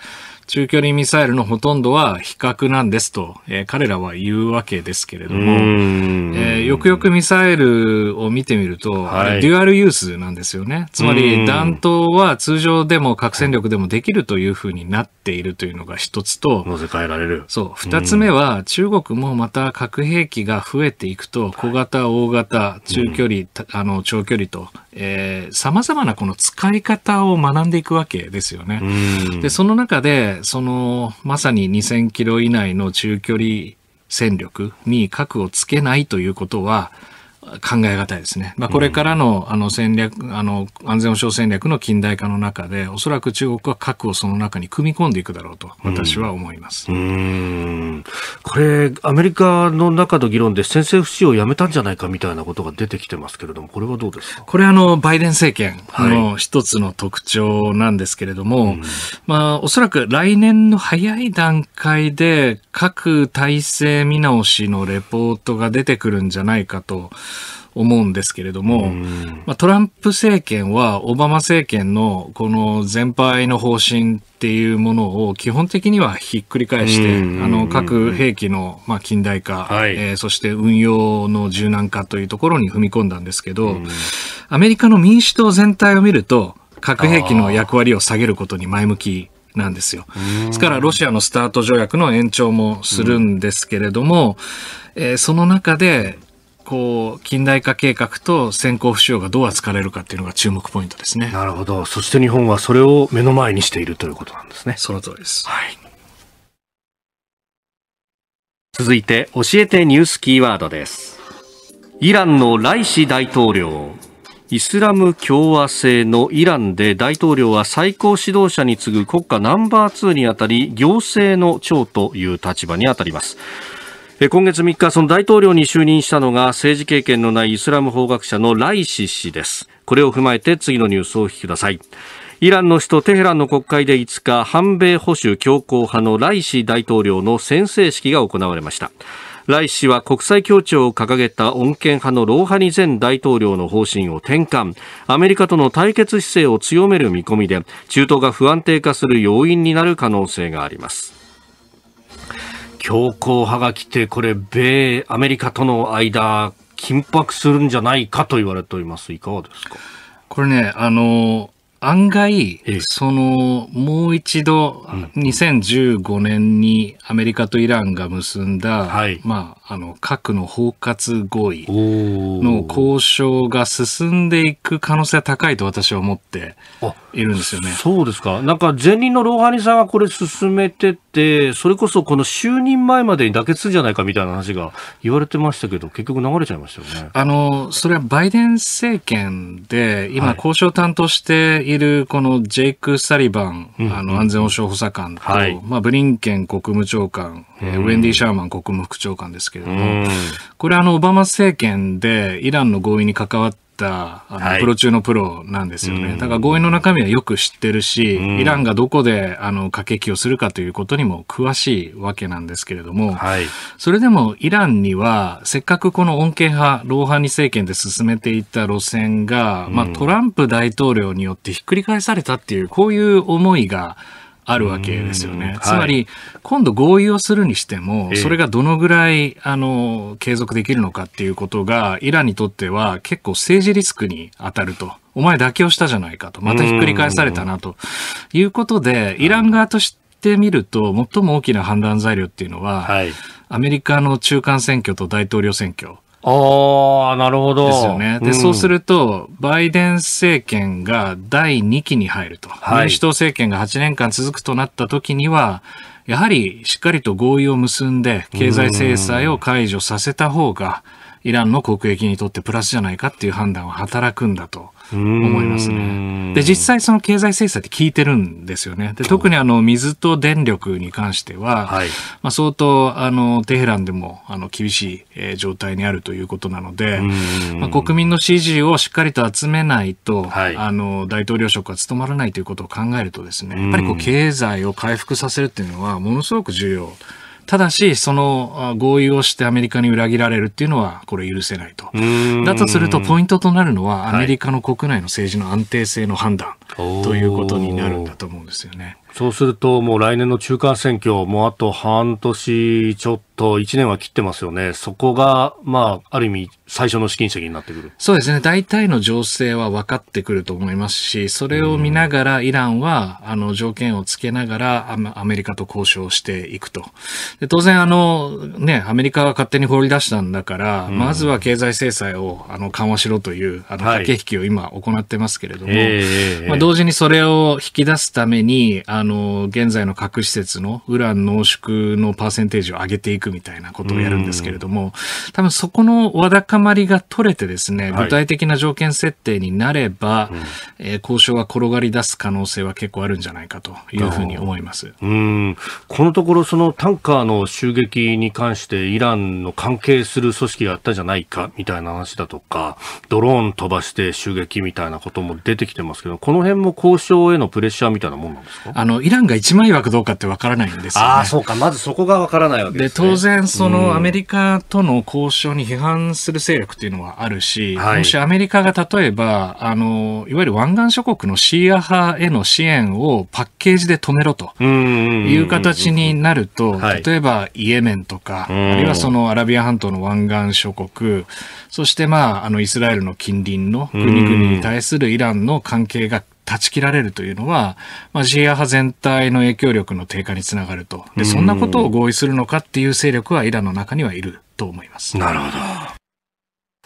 中距離ミサイルのほとんどは比較なんですと、えー、彼らは言うわけですけれども、えー、よくよくミサイルを見てみると、はい、デュアルユースなんですよね。つまり弾頭は通常でも核戦力でもできるというふうになっているというのが一つと、乗せ替えられる。そう。二つ目は中国もまた核兵器が増えていくと、小型、大型、中距離、あの、長距離と、えー、様々なこの使い方を学んでいくわけですよね。で、その中で、その、まさに2000キロ以内の中距離戦力に核をつけないということは、考えいですね。まあ、これからのあの戦略、あの安全保障戦略の近代化の中で、おそらく中国は核をその中に組み込んでいくだろうと、私は思います、うん、これ、アメリカの中の議論で、先制不使用をやめたんじゃないかみたいなことが出てきてますけれども、これはどうですかこれあの、バイデン政権の一つの特徴なんですけれども、はい、まあ、おそらく来年の早い段階で、核体制見直しのレポートが出てくるんじゃないかと。思うんですけれども、まあ、トランプ政権はオバマ政権のこの全廃の方針っていうものを基本的にはひっくり返して、あの核兵器のまあ近代化、はい、えー、そして運用の柔軟化というところに踏み込んだんですけど、アメリカの民主党全体を見ると、核兵器の役割を下げることに前向きなんですよ。ですから、ロシアのスタート条約の延長もするんですけれども、えー、その中で、こう、近代化計画と先行不使用がどう扱われるかっていうのが注目ポイントですね。なるほど。そして日本はそれを目の前にしているということなんですね。その通りです。はい。続いて、教えてニュースキーワードです。イランのライシ大統領、イスラム共和制のイランで大統領は最高指導者に次ぐ国家ナンバー2にあたり行政の長という立場にあたります今月3日、その大統領に就任したのが政治経験のないイスラム法学者のライシ氏です。これを踏まえて次のニュースをお聞きください。イランの首都テヘランの国会で5日、反米保守強硬派のライシ大統領の宣誓式が行われました。ライ氏は国際協調を掲げた穏健派のローハニ前大統領の方針を転換アメリカとの対決姿勢を強める見込みで中東が不安定化する要因になる可能性があります強硬派が来て、これ、米、アメリカとの間、緊迫するんじゃないかと言われております。いかがですかこれね、あの、案外、その、もう一度、2015年にアメリカとイランが結んだ、まあ、あの、核の包括合意の交渉が進んでいく可能性は高いと私は思っているんですよね。そうですか。なんか前任のローハニさんがこれ進めてて、それこそこの就任前までに妥結するんじゃないかみたいな話が言われてましたけど、結局流れちゃいましたよね。あの、それはバイデン政権で、今交渉担当しているこのジェイク・サリバン、はい、あの安全保障補佐官と、はい、まあブリンケン国務長官、う、ん、ウェンディ・シャーマン国務副長官ですけど、けれども、これあの、オバマ政権でイランの合意に関わってた、あの、はい、プロ中のプロなんですよね。だから合意の中身はよく知ってるし、イランがどこで、あの、駆け引きをするかということにも詳しいわけなんですけれども、はい、それでもイランには、せっかくこの穏健派、ローハニ政権で進めていた路線が、まあ、トランプ大統領によってひっくり返されたっていう、こういう思いが、あるわけですよね。つまり、今度合意をするにしても、それがどのぐらい、あの、継続できるのかっていうことが、イランにとっては結構政治リスクに当たると。お前妥協したじゃないかと。またひっくり返されたなと。いうことで、イラン側としてみると、最も大きな判断材料っていうのは、アメリカの中間選挙と大統領選挙。ああ、なるほど。ですよね。で、うん、そうすると、バイデン政権が第2期に入ると。はい、民主党政権が8年間続くとなった時には、やはりしっかりと合意を結んで、経済制裁を解除させた方が、うんイランの国益にとってプラスじゃないかっていう判断は働くんだと思いますね。で、実際その経済制裁って効いてるんですよね。で、特にあの、水と電力に関しては、はい、まあ、相当、あの、テヘランでも、あの、厳しい、状態にあるということなので、まあ、国民の支持をしっかりと集めないと、はい、あの、大統領職は務まらないということを考えるとですね、やっぱりこう、経済を回復させるっていうのは、ものすごく重要。ただし、その合意をしてアメリカに裏切られるっていうのは、これ許せないと。だとすると、ポイントとなるのは、アメリカの国内の政治の安定性の判断ということになるんだと思うんですよね。はいそうすると、もう来年の中間選挙、もうあと半年ちょっと、1年は切ってますよね。そこが、まあ、ある意味、最初の試金石になってくる。そうですね。大体の情勢は分かってくると思いますし、それを見ながら、イランは、あの、条件をつけながら、アメリカと交渉していくと。で当然、あの、ね、アメリカは勝手に放り出したんだから、まずは経済制裁を、あの、緩和しろという、あの、駆け引きを今行ってますけれども、はいえー、まあ、同時にそれを引き出すために、あの、の、現在の核施設のウラン濃縮のパーセンテージを上げていくみたいなことをやるんですけれども、多分そこのわだかまりが取れてですね、具体的な条件設定になれば、はい、えー、交渉が転がり出す可能性は結構あるんじゃないかというふうに思います。うんこのところ、そのタンカーの襲撃に関してイランの関係する組織があったじゃないかみたいな話だとか、ドローン飛ばして襲撃みたいなことも出てきてますけど、この辺も交渉へのプレッシャーみたいなもんなんですかの、イランが一枚枠どうかってわからないんですよ、ね、ああ、そうか。まずそこがわからないわけです、ね、で、当然、その、アメリカとの交渉に批判する勢力っていうのはあるし、もしアメリカが例えば、あの、いわゆる湾岸諸国のシーア派への支援をパッケージで止めろという形になると、例えば、イエメンとか、あるいはそのアラビア半島の湾岸諸国、そしてまあ、あの、イスラエルの近隣の国々に対するイランの関係が断ち切られるというのは、まあ、シーア派全体の影響力の低下につながるとでそんなことを合意するのかっていう勢力はイランの中にはいると思います。なるほど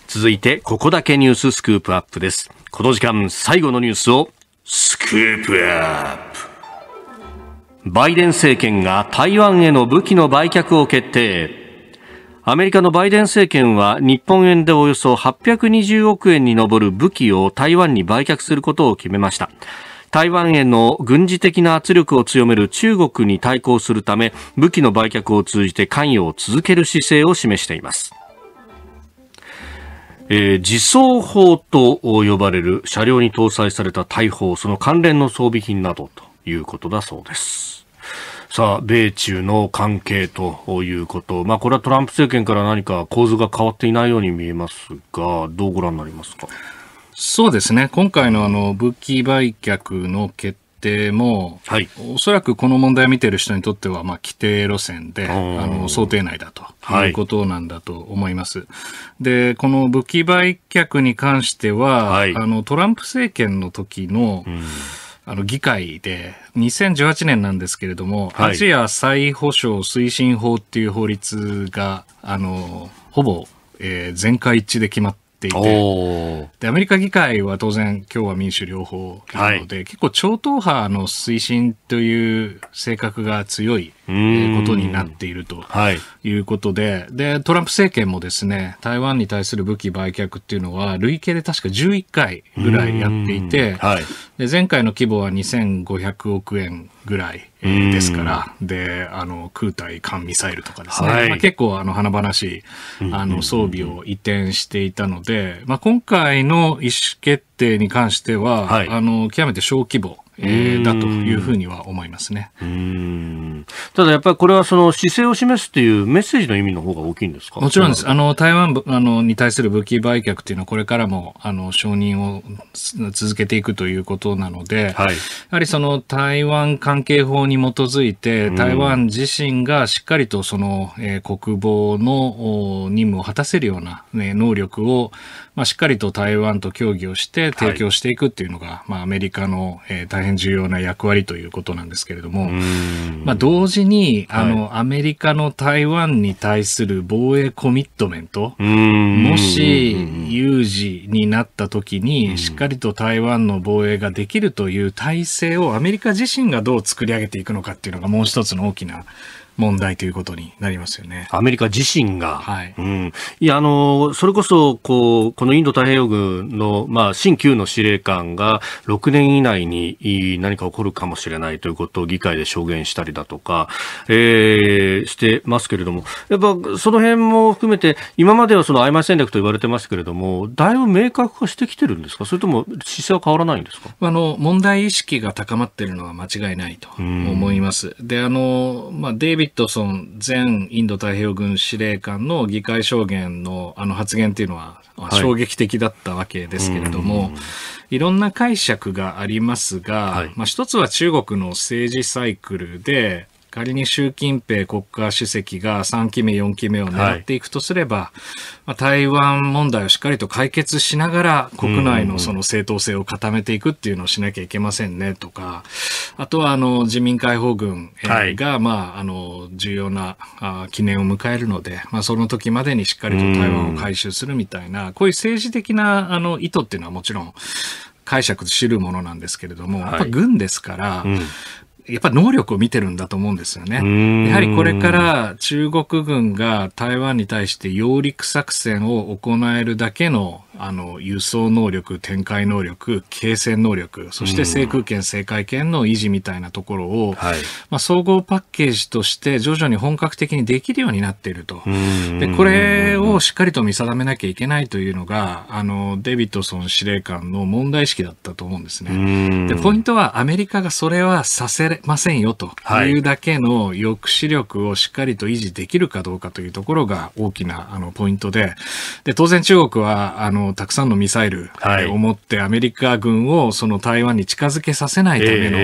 続いて、ここだけニューススクープアップです。この時間、最後のニュースを、スクープアップバイデン政権が台湾への武器の売却を決定。アメリカのバイデン政権は日本円でおよそ820億円に上る武器を台湾に売却することを決めました。台湾への軍事的な圧力を強める中国に対抗するため武器の売却を通じて関与を続ける姿勢を示しています。えー、自走砲と呼ばれる車両に搭載された大砲、その関連の装備品などということだそうです。さあ、米中の関係ということ、まあ、これはトランプ政権から何か構図が変わっていないように見えますが、どうご覧になりますか。そうですね今回のあの武器売却の決定も、はい、おそらくこの問題を見ている人にとっては、まあ、規定路線であの想定内だということなんだと思います。はい、で、この武器売却に関しては、はい、あのトランプ政権の時の、うんあの議会で、2018年なんですけれども、はい、アジア再保障推進法っていう法律が、あの、ほぼ、えー、全会一致で決まって、いてでアメリカ議会は当然共和民主両方なので、はい、結構超党派の推進という性格が強いことになっているということではい、でトランプ政権もですね台湾に対する武器売却っていうのは累計で確か11回ぐらいやっていて、はい、で前回の規模は2500億円ぐらいですから、うん、であの空対艦ミサイルとかですね、はい、まあ、結構あの華々しいあの装備を移転していたので、まあ、今回の意思決定に関しては、はい、あの極めて小規模えだというふうには思いますねただやっぱりこれはその姿勢を示すというメッセージの意味の方が大きいんですかもちろんですあの台湾あのに対する武器売却というのはこれからもあの承認を続けていくということなので、はい、やはりその台湾関係法に基づいて台湾自身がしっかりとその、えー、国防の任務を果たせるような、ね、能力をまあ、しっかりと台湾と協議をして提供していくっていうのが、はい、まあ、アメリカの、えー、大変重要な役割ということなんですけれども、まあ、同時に、あの、はい、アメリカの台湾に対する防衛コミットメント、もし有事になった時に、しっかりと台湾の防衛ができるという体制をアメリカ自身がどう作り上げていくのかっていうのがもう一つの大きな問題ということになりますよね。アメリカ自身が。はい。うん。いや、あの、それこそ、こう、このインド太平洋軍の、まあ、新旧の司令官が6年以内に何か起こるかもしれないということを議会で証言したりだとか、えー、してますけれども、やっぱその辺も含めて、今まではその曖昧戦略と言われてますけれども、だいぶ明確化してきてるんですかそれとも姿勢は変わらないんですかあの、問題意識が高まっているのは間違いないと思います。で、あの、まあ、デイビビットソン前インド太平洋軍司令官の議会証言のあの発言っていうのは衝撃的だったわけですけれども、はい、いろんな解釈がありますが、はい、まあ、一つは中国の政治サイクルで、仮に習近平国家主席が3期目、4期目を狙っていくとすれば、はい、台湾問題をしっかりと解決しながら、国内のその正当性を固めていくっていうのをしなきゃいけませんねとか、あとはあの自民解放軍が、まあ、あの重要なあ記念を迎えるので、まあ、その時までにしっかりと台湾を回収するみたいな、こういう政治的なあの意図っていうのはもちろん、解釈知るものなんですけれども、やっぱ軍ですから、はいうんやっぱり能力を見てるんだと思うんですよね。やはりこれから中国軍が台湾に対して揚陸作戦を行えるだけのあの、輸送能力、展開能力、継戦能力、そして制空権、制海権の維持みたいなところを、はい、まあ、総合パッケージとして徐々に本格的にできるようになっていると。で、これをしっかりと見定めなきゃいけないというのが、あの、デビッドソン司令官の問題意識だったと思うんですね。で、ポイントはアメリカがそれはさせませんよというだけの抑止力をしっかりと維持できるかどうかというところが大きなあのポイントで、で、当然中国は、あの、たくさんのミサイルを持ってアメリカ軍をその台湾に近づけさせないための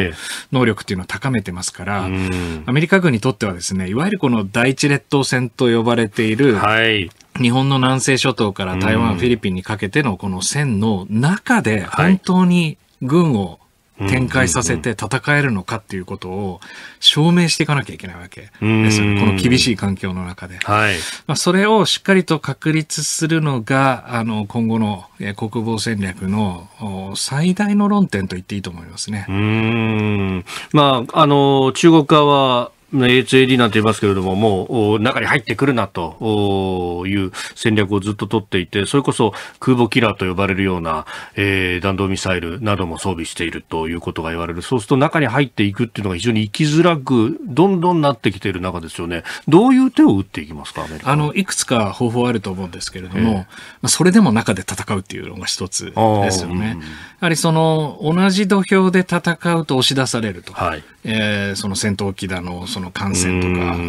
能力っていうのを高めてますから、アメリカ軍にとってはですね、いわゆるこの第一列島線と呼ばれている、はい日本の南西諸島から台湾、フィリピンにかけてのこの線の中で本当に軍を展開させて戦えるのかっていうことを証明していかなきゃいけないわけですよね。この厳しい環境の中で。はい。まあ、それをしっかりと確立するのが、あの、今後の国防戦略の最大の論点と言っていいと思いますね。うん。まあ、あの、中国側は、HAD なんて言いますけれども、もう中に入ってくるなという戦略をずっと取っていて、それこそ空母キラーと呼ばれるような、えー、弾道ミサイルなども装備しているということが言われる。そうすると中に入っていくっていうのが非常に行きづらく、どんどんなってきている中ですよね。どういう手を打っていきますか、あの、いくつか方法あると思うんですけれども、えー、まあ、それでも中で戦うっていうのが一つですよね。うん、やはりその、同じ土俵で戦うと押し出されると。はい、えー、その戦闘機だの、そのその観戦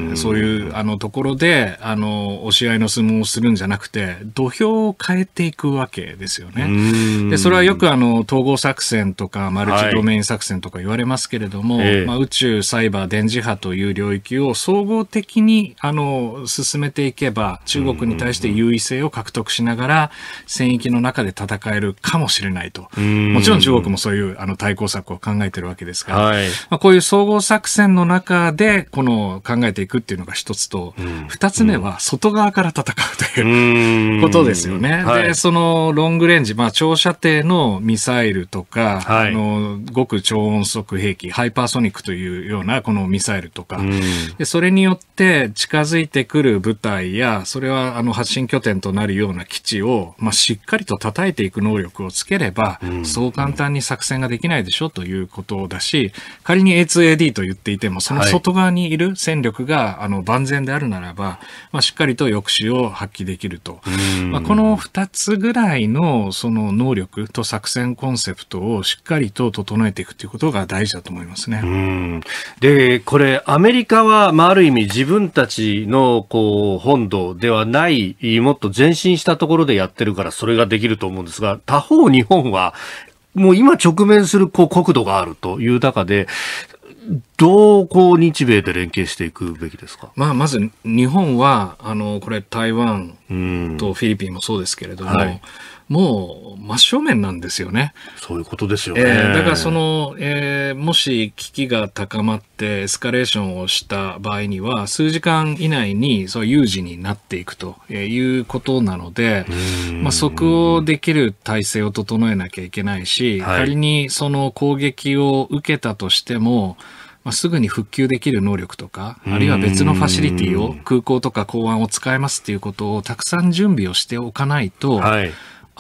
とか、そういうあのところで、あの、押し合いの相撲をするんじゃなくて、土俵を変えていくわけですよね。で、それはよくあの、統合作戦とか、マルチドメイン作戦とか言われますけれども、はい、まあ、宇宙、サイバー、電磁波という領域を総合的に、あの、進めていけば、中国に対して優位性を獲得しながら、戦域の中で戦えるかもしれないと。もちろん中国もそういうあの対抗策を考えてるわけですら、はい、まあ、こういう総合作戦の中で、この考えていくっていうのが一つと、二、うん、つ目は外側から戦うということですよね。はい、で、そのロングレンジ、まあ長射程のミサイルとか、はい、あの極超音速兵器、ハイパーソニックというようなこのミサイルとか、うん、でそれによって近づいてくる部隊や、それはあの発信拠点となるような基地を、まあ、しっかりと叩いていく能力をつければ、うん、そう簡単に作戦ができないでしょということだし、仮に A2AD と言っていても、その外側ににいる戦力があの万全であるならば、まあ、しっかりと抑止を発揮できると、まあ、この2つぐらいのその能力と作戦コンセプトをしっかりと整えていくということが大事だと思いますね。で、これ、アメリカは、まあ、ある意味、自分たちのこう本土ではない、もっと前進したところでやってるから、それができると思うんですが、他方、日本は、もう今直面するこう国土があるという中で、どうこう日米で連携していくべきですか、まあ、まず日本はあのこれ台湾とフィリピンもそうですけれども、うんはい、もう真正面なんですよね。そういうことですよね。えー、だからその、えー、もし危機が高まってエスカレーションをした場合には、数時間以内にそう有事になっていくということなので、まあ、即応できる体制を整えなきゃいけないし、はい、仮にその攻撃を受けたとしても、まあ、すぐに復旧できる能力とか、あるいは別のファシリティを、空港とか港湾を使えますっていうことをたくさん準備をしておかないと、はい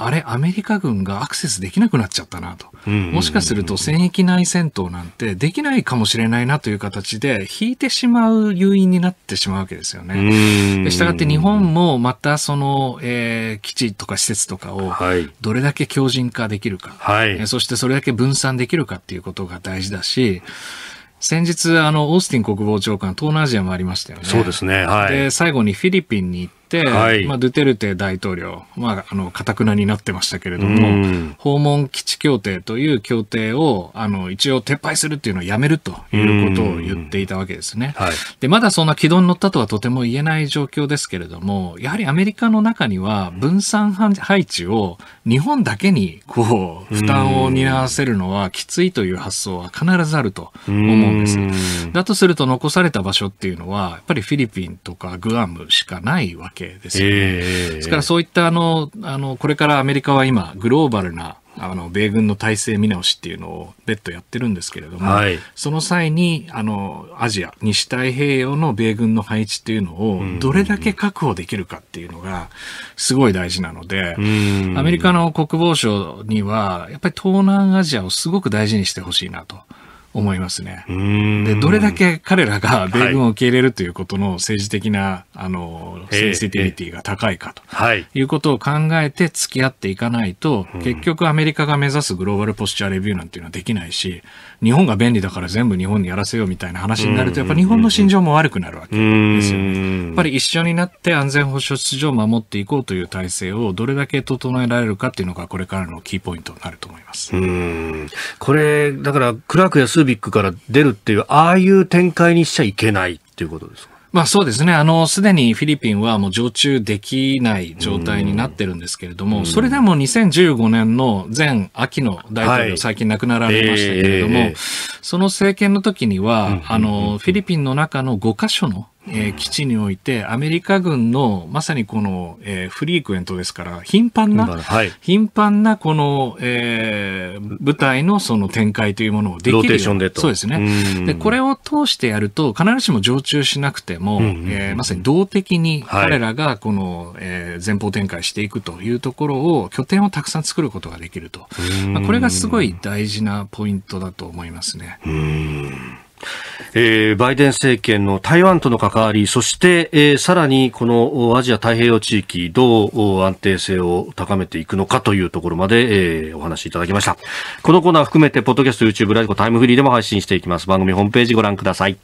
あれ、アメリカ軍がアクセスできなくなっちゃったなと。もしかすると戦域内戦闘なんてできないかもしれないなという形で引いてしまう誘因になってしまうわけですよね。したがって日本もまたその、えー、基地とか施設とかをどれだけ強靭化できるか、はい、そしてそれだけ分散できるかっていうことが大事だし、先日、あの、オースティン国防長官、東南アジアもありましたよね。そうですね。はい。で、最後にフィリピンに行っ、はい、まあ、ドゥテルテ大統領、まあ、あの、かたくなになってましたけれども、訪問基地協定という協定を、あの、一応撤廃するっていうのをやめるということを言っていたわけですね。はい、で、まだそんな軌道に乗ったとはとても言えない状況ですけれども、やはりアメリカの中には分散配置を日本だけに、こう、負担を担わせるのはきついという発想は必ずあると思うんです。だとすると残された場所っていうのは、やっぱりフィリピンとかグアムしかないわけけですよね。えですからそういったあの、あの、これからアメリカは今、グローバルなあの米軍の体制見直しっていうのを別途やってるんですけれども、はい、その際にあのアジア西太平洋の米軍の配置っていうのをどれだけ確保できるかっていうのがすごい大事なので、アメリカの国防省にはやっぱり東南アジアをすごく大事にしてほしいなと。思いますね。で、どれだけ彼らが米軍を受け入れるということの政治的なあの、センシティビティが高いかと、はい、いうことを考えて付き合っていかないと、うん、結局アメリカが目指すグローバルポスチャーレビューなんていうのはできないし、日本が便利だから全部日本にやらせようみたいな話になると、やっぱ日本の心情も悪くなるわけですよね。やっぱり一緒になって安全保障秩序を守っていこうという体制をどれだけ整えられるかっていうのがこれからのキーポイントになると思います。これ、だからクラークやスービックから出るっていう、ああいう展開にしちゃいけないっていうことですかまあそうですね。あの、すでにフィリピンはもう常駐できない状態になってるんですけれども、それでも2015年の前秋の大統領、はい、最近亡くなられましたけれども、えー、その政権の時には、あの、フィリピンの中の5カ所のえー、基地において、アメリカ軍のまさにこの、えー、フリークエントですから、頻繁な、はい、頻繁なこの、えー、部隊のその展開というものをできるローテーションでと。そうですね。で、これを通してやると、必ずしも常駐しなくても、えー、まさに動的に彼らがこの、はい、えー、前方展開していくというところを、拠点をたくさん作ることができると。まあ、これがすごい大事なポイントだと思いますね。うんえー、バイデン政権の台湾との関わり、そして、えー、さらにこのアジア太平洋地域、どう安定性を高めていくのかというところまで、えー、お話いただきました。このコーナー含めて、ポッドキャスト、YouTube、ラジブ、タイムフリーでも配信していきます。番組ホームページご覧ください。